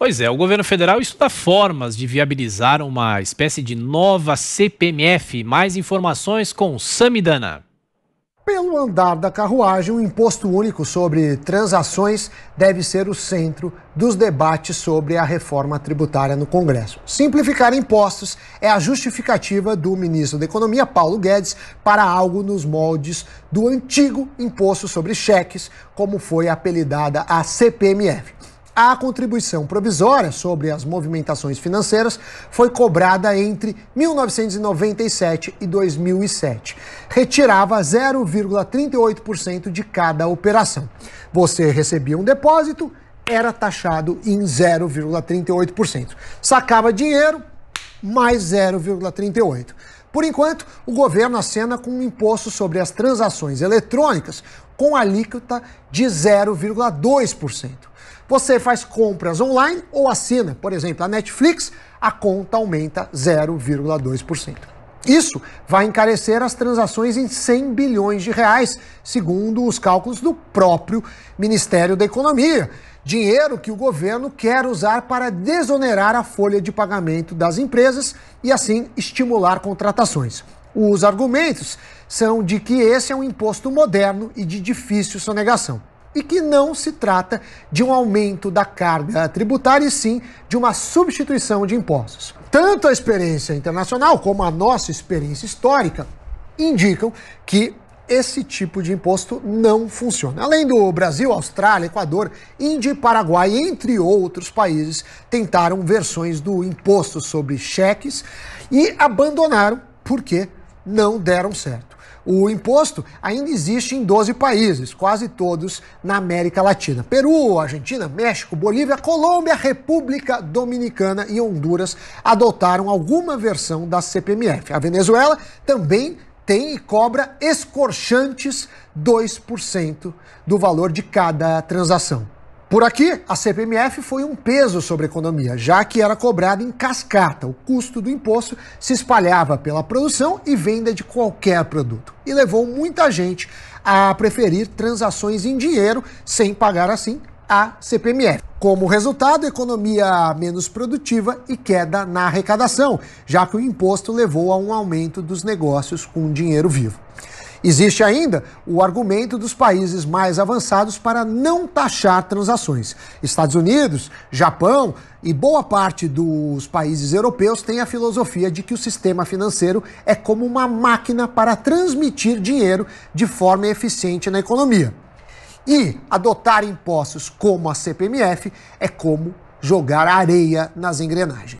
Pois é, o governo federal estuda formas de viabilizar uma espécie de nova CPMF. Mais informações com Samidana. Pelo andar da carruagem, o imposto único sobre transações deve ser o centro dos debates sobre a reforma tributária no Congresso. Simplificar impostos é a justificativa do ministro da Economia, Paulo Guedes, para algo nos moldes do antigo imposto sobre cheques, como foi apelidada a CPMF. A contribuição provisória sobre as movimentações financeiras foi cobrada entre 1997 e 2007. Retirava 0,38% de cada operação. Você recebia um depósito, era taxado em 0,38%. Sacava dinheiro, mais 0,38%. Por enquanto, o governo acena com um imposto sobre as transações eletrônicas com alíquota de 0,2%. Você faz compras online ou assina, por exemplo, a Netflix, a conta aumenta 0,2%. Isso vai encarecer as transações em 100 bilhões de reais, segundo os cálculos do próprio Ministério da Economia. Dinheiro que o governo quer usar para desonerar a folha de pagamento das empresas e, assim, estimular contratações. Os argumentos são de que esse é um imposto moderno e de difícil sonegação e que não se trata de um aumento da carga tributária, e sim de uma substituição de impostos. Tanto a experiência internacional como a nossa experiência histórica indicam que esse tipo de imposto não funciona. Além do Brasil, Austrália, Equador, Índia e Paraguai, entre outros países, tentaram versões do imposto sobre cheques e abandonaram porque não deram certo. O imposto ainda existe em 12 países, quase todos na América Latina: Peru, Argentina, México, Bolívia, Colômbia, República Dominicana e Honduras adotaram alguma versão da CPMF. A Venezuela também tem e cobra escorchantes 2% do valor de cada transação. Por aqui, a CPMF foi um peso sobre a economia, já que era cobrada em cascata. O custo do imposto se espalhava pela produção e venda de qualquer produto e levou muita gente a preferir transações em dinheiro sem pagar assim a CPMF. Como resultado, economia menos produtiva e queda na arrecadação, já que o imposto levou a um aumento dos negócios com dinheiro vivo. Existe ainda o argumento dos países mais avançados para não taxar transações. Estados Unidos, Japão e boa parte dos países europeus têm a filosofia de que o sistema financeiro é como uma máquina para transmitir dinheiro de forma eficiente na economia. E adotar impostos como a CPMF é como jogar areia nas engrenagens.